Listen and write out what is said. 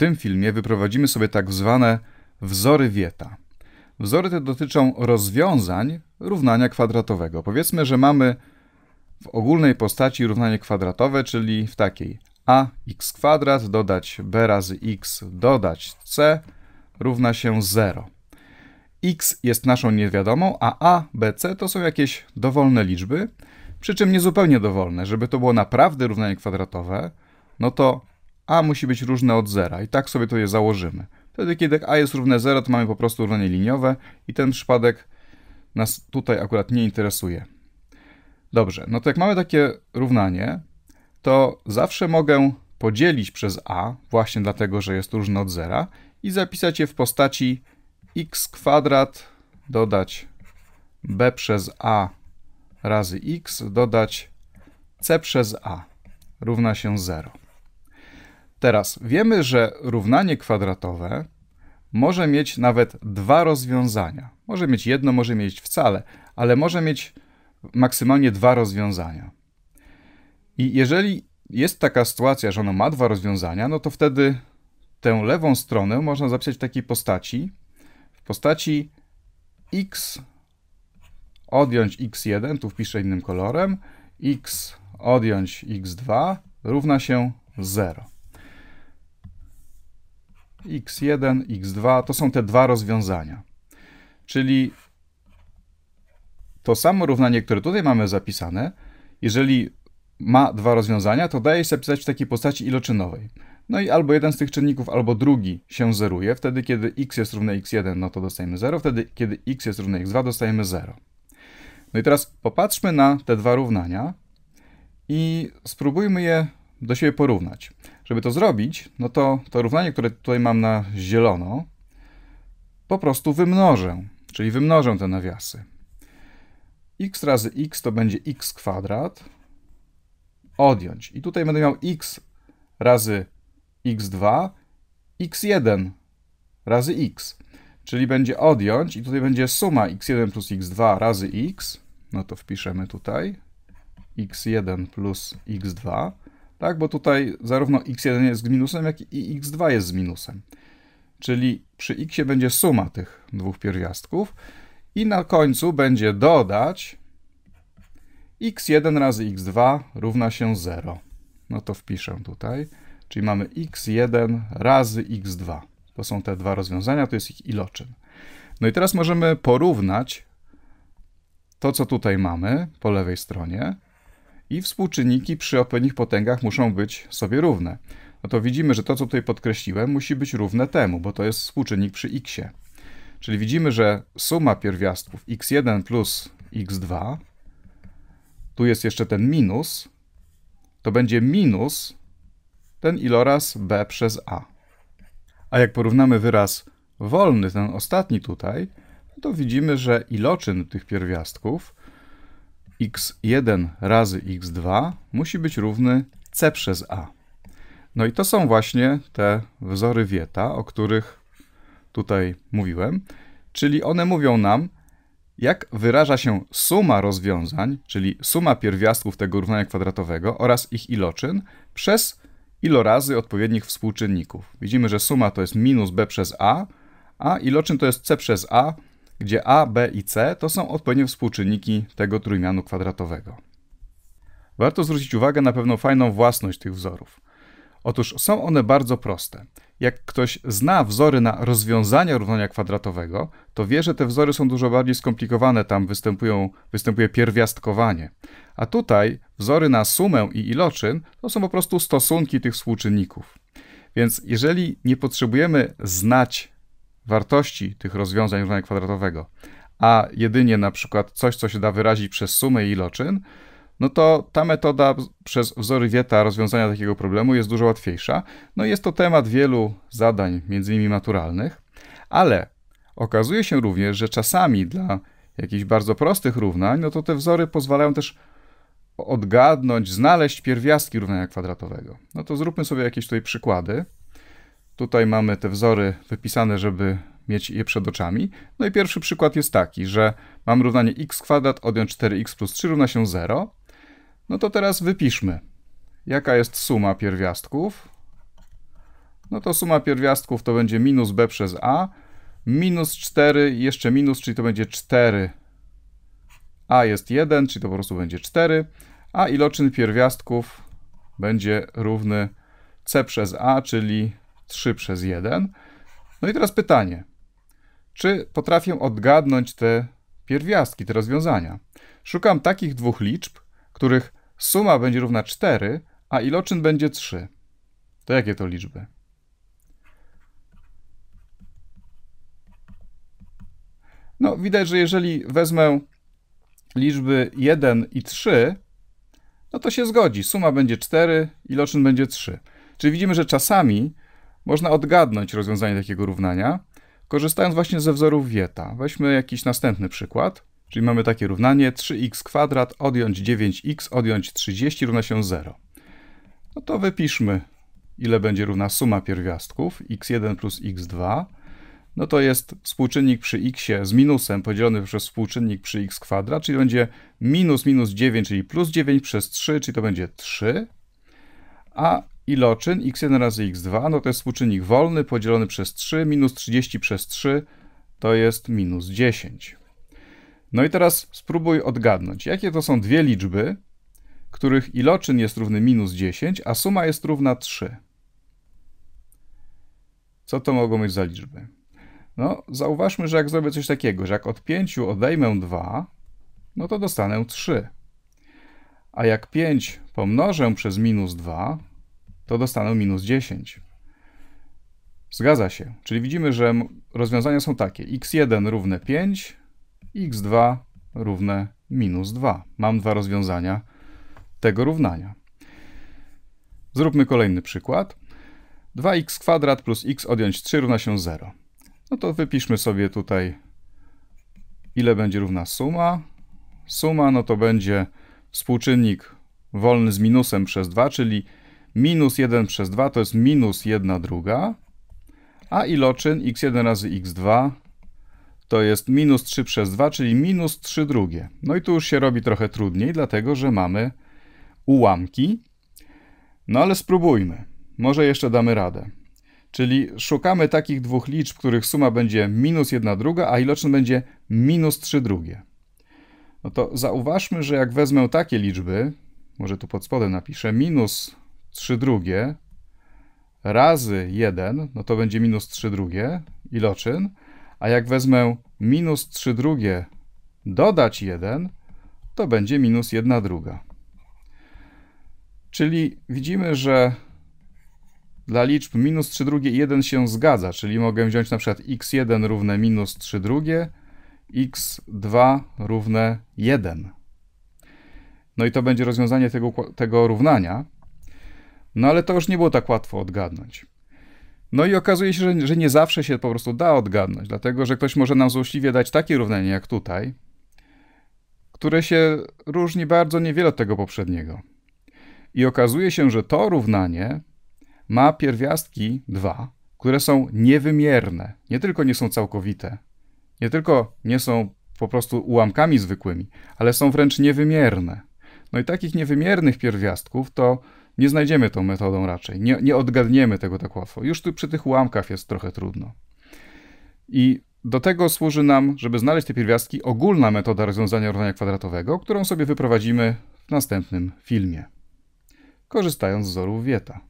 tym filmie wyprowadzimy sobie tak zwane wzory wieta. Wzory te dotyczą rozwiązań równania kwadratowego. Powiedzmy, że mamy w ogólnej postaci równanie kwadratowe, czyli w takiej x kwadrat dodać b razy x dodać c równa się 0. x jest naszą niewiadomą, a a, b, c to są jakieś dowolne liczby, przy czym nie zupełnie dowolne. Żeby to było naprawdę równanie kwadratowe, no to a musi być różne od zera i tak sobie to je założymy. Wtedy, kiedy a jest równe 0, to mamy po prostu równanie liniowe i ten przypadek nas tutaj akurat nie interesuje. Dobrze, no to jak mamy takie równanie, to zawsze mogę podzielić przez a, właśnie dlatego, że jest różne od zera, i zapisać je w postaci x kwadrat dodać b przez a razy x dodać c przez a równa się 0. Teraz wiemy, że równanie kwadratowe może mieć nawet dwa rozwiązania. Może mieć jedno, może mieć wcale, ale może mieć maksymalnie dwa rozwiązania. I jeżeli jest taka sytuacja, że ono ma dwa rozwiązania, no to wtedy tę lewą stronę można zapisać w takiej postaci, w postaci x odjąć x1, tu wpiszę innym kolorem, x odjąć x2 równa się 0 x1, x2 to są te dwa rozwiązania. Czyli to samo równanie, które tutaj mamy zapisane, jeżeli ma dwa rozwiązania, to daje się zapisać w takiej postaci iloczynowej. No i albo jeden z tych czynników, albo drugi się zeruje. Wtedy, kiedy x jest równe x1, no to dostajemy 0. Wtedy, kiedy x jest równe x2, dostajemy 0. No i teraz popatrzmy na te dwa równania i spróbujmy je do siebie porównać. Żeby to zrobić, no to to równanie, które tutaj mam na zielono, po prostu wymnożę, czyli wymnożę te nawiasy. x razy x to będzie x kwadrat, odjąć. I tutaj będę miał x razy x2, x1 razy x. Czyli będzie odjąć i tutaj będzie suma x1 plus x2 razy x. No to wpiszemy tutaj x1 plus x2 tak? Bo tutaj zarówno x1 jest z minusem, jak i x2 jest z minusem. Czyli przy x będzie suma tych dwóch pierwiastków i na końcu będzie dodać x1 razy x2 równa się 0. No to wpiszę tutaj. Czyli mamy x1 razy x2. To są te dwa rozwiązania, to jest ich iloczyn. No i teraz możemy porównać to, co tutaj mamy po lewej stronie, i współczynniki przy odpowiednich potęgach muszą być sobie równe. No to widzimy, że to, co tutaj podkreśliłem, musi być równe temu, bo to jest współczynnik przy x. Czyli widzimy, że suma pierwiastków x1 plus x2, tu jest jeszcze ten minus, to będzie minus ten iloraz b przez a. A jak porównamy wyraz wolny, ten ostatni tutaj, to widzimy, że iloczyn tych pierwiastków x1 razy x2 musi być równy c przez a. No i to są właśnie te wzory wieta, o których tutaj mówiłem, czyli one mówią nam, jak wyraża się suma rozwiązań, czyli suma pierwiastków tego równania kwadratowego oraz ich iloczyn przez ilorazy odpowiednich współczynników. Widzimy, że suma to jest minus b przez a, a iloczyn to jest c przez a gdzie A, B i C to są odpowiednie współczynniki tego trójmianu kwadratowego. Warto zwrócić uwagę na pewną fajną własność tych wzorów. Otóż są one bardzo proste. Jak ktoś zna wzory na rozwiązania równania kwadratowego, to wie, że te wzory są dużo bardziej skomplikowane, tam występują, występuje pierwiastkowanie. A tutaj wzory na sumę i iloczyn to są po prostu stosunki tych współczynników. Więc jeżeli nie potrzebujemy znać wartości tych rozwiązań równania kwadratowego, a jedynie na przykład coś, co się da wyrazić przez sumę i iloczyn, no to ta metoda przez wzory wieta rozwiązania takiego problemu jest dużo łatwiejsza. No jest to temat wielu zadań, między innymi maturalnych, ale okazuje się również, że czasami dla jakichś bardzo prostych równań, no to te wzory pozwalają też odgadnąć, znaleźć pierwiastki równania kwadratowego. No to zróbmy sobie jakieś tutaj przykłady. Tutaj mamy te wzory wypisane, żeby mieć je przed oczami. No i pierwszy przykład jest taki, że mam równanie x kwadrat, odjąć 4x plus 3 równa się 0. No to teraz wypiszmy, jaka jest suma pierwiastków. No to suma pierwiastków to będzie minus b przez a, minus 4 i jeszcze minus, czyli to będzie 4. a jest 1, czyli to po prostu będzie 4, a iloczyn pierwiastków będzie równy c przez a, czyli 3 przez 1. No i teraz pytanie, czy potrafię odgadnąć te pierwiastki, te rozwiązania? Szukam takich dwóch liczb, których suma będzie równa 4, a iloczyn będzie 3. To jakie to liczby? No, widać, że jeżeli wezmę liczby 1 i 3, no to się zgodzi. Suma będzie 4, iloczyn będzie 3. Czyli widzimy, że czasami można odgadnąć rozwiązanie takiego równania, korzystając właśnie ze wzorów Wieta. Weźmy jakiś następny przykład, czyli mamy takie równanie 3x kwadrat odjąć 9x odjąć 30 równa się 0. No to wypiszmy, ile będzie równa suma pierwiastków x1 plus x2. No to jest współczynnik przy x z minusem podzielony przez współczynnik przy x kwadrat, czyli będzie minus minus 9, czyli plus 9 przez 3, czyli to będzie 3. A iloczyn x1 razy x2, no to jest współczynnik wolny podzielony przez 3, minus 30 przez 3 to jest minus 10. No i teraz spróbuj odgadnąć, jakie to są dwie liczby, których iloczyn jest równy minus 10, a suma jest równa 3. Co to mogą być za liczby? No, zauważmy, że jak zrobię coś takiego, że jak od 5 odejmę 2, no to dostanę 3. A jak 5 pomnożę przez minus 2, to dostaną minus 10. Zgadza się. Czyli widzimy, że rozwiązania są takie. x1 równe 5, x2 równe minus 2. Mam dwa rozwiązania tego równania. Zróbmy kolejny przykład. 2x kwadrat plus x odjąć 3 równa się 0. No to wypiszmy sobie tutaj, ile będzie równa suma. Suma no to będzie współczynnik wolny z minusem przez 2, czyli Minus 1 przez 2 to jest minus 1 druga, a iloczyn x1 razy x2 to jest minus 3 przez 2, czyli minus 3 drugie. No i tu już się robi trochę trudniej, dlatego że mamy ułamki. No ale spróbujmy. Może jeszcze damy radę. Czyli szukamy takich dwóch liczb, których suma będzie minus 1 druga, a iloczyn będzie minus 3 drugie. No to zauważmy, że jak wezmę takie liczby, może tu pod spodem napiszę, minus 3 drugie razy 1, no to będzie minus 3 drugie, iloczyn, a jak wezmę minus 3 drugie dodać 1, to będzie minus 1 druga. Czyli widzimy, że dla liczb minus 3 drugie i 1 się zgadza, czyli mogę wziąć na przykład x1 równe minus 3 drugie, x2 równe 1. No i to będzie rozwiązanie tego, tego równania. No ale to już nie było tak łatwo odgadnąć. No i okazuje się, że, że nie zawsze się po prostu da odgadnąć, dlatego że ktoś może nam złośliwie dać takie równanie jak tutaj, które się różni bardzo niewiele od tego poprzedniego. I okazuje się, że to równanie ma pierwiastki dwa, które są niewymierne. Nie tylko nie są całkowite, nie tylko nie są po prostu ułamkami zwykłymi, ale są wręcz niewymierne. No i takich niewymiernych pierwiastków to nie znajdziemy tą metodą raczej. Nie, nie odgadniemy tego tak łatwo. Już tu przy tych ułamkach jest trochę trudno. I do tego służy nam, żeby znaleźć te pierwiastki, ogólna metoda rozwiązania równania kwadratowego, którą sobie wyprowadzimy w następnym filmie, korzystając z wzorów Wieta.